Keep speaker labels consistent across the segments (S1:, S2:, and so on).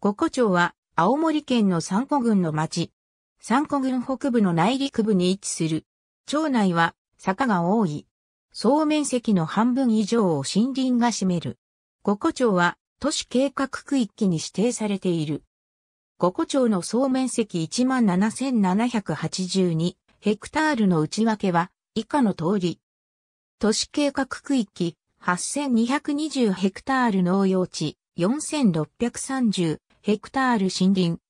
S1: 五湖町は、青森県の三湖郡の町。三湖郡北部の内陸部に位置する。町内は、坂が多い。総面積の半分以上を森林が占める。五湖町は、都市計画区域に指定されている。五湖町の総面積17,782ヘクタールの内訳は、以下の通り。都市計画区域、8220ヘクタール農用地、4630ヘクタール森林、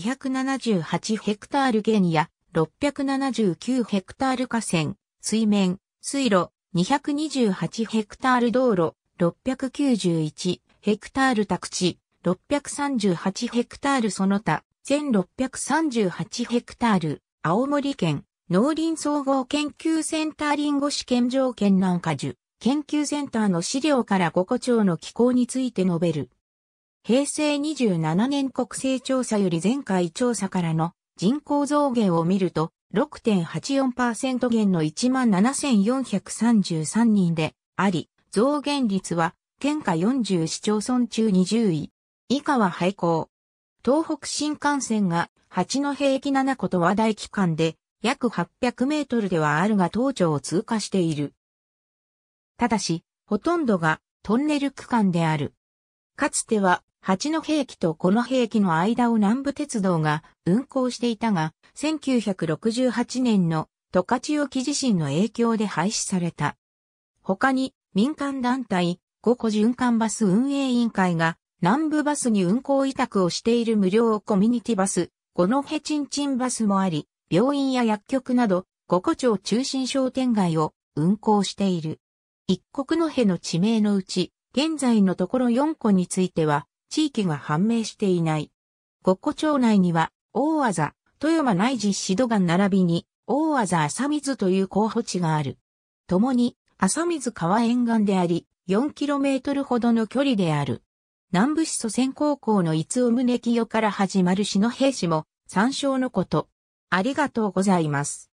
S1: 9278ヘクタール原野、679ヘクタール河川、水面、水路、228ヘクタール道路、691ヘクタール宅地、638ヘクタールその他、全638ヘクタール、青森県、農林総合研究センター林檎試験条県南下樹、研究センターの資料から五個町の気候について述べる。平成27年国勢調査より前回調査からの人口増減を見ると、6.84%減の17,433人であり、増減率は、県下40市町村中20位。以下は廃校。東北新幹線が、八戸駅7個と話題期間で、約800メートルではあるが東庁を通過している。ただし、ほとんどがトンネル区間である。かつては八戸駅とこの駅の間を南部鉄道が運行していたが、1968年の十勝沖地震の影響で廃止された。他に民間団体五個循環バス運営委員会が南部バスに運行委託をしている無料コミュニティバス、五戸チンチンバスもあり、病院や薬局など五個町中心商店街を運行している。一国のへの地名のうち、現在のところ四個については、地域が判明していない。国庫町内には、大技、豊間内実シド岩並びに、大技浅水という候補地がある。共に、浅水川沿岸であり、4km ほどの距離である。南部市祖先高校の伊逸尾宗清から始まる市の兵士も、参照のこと。ありがとうございます。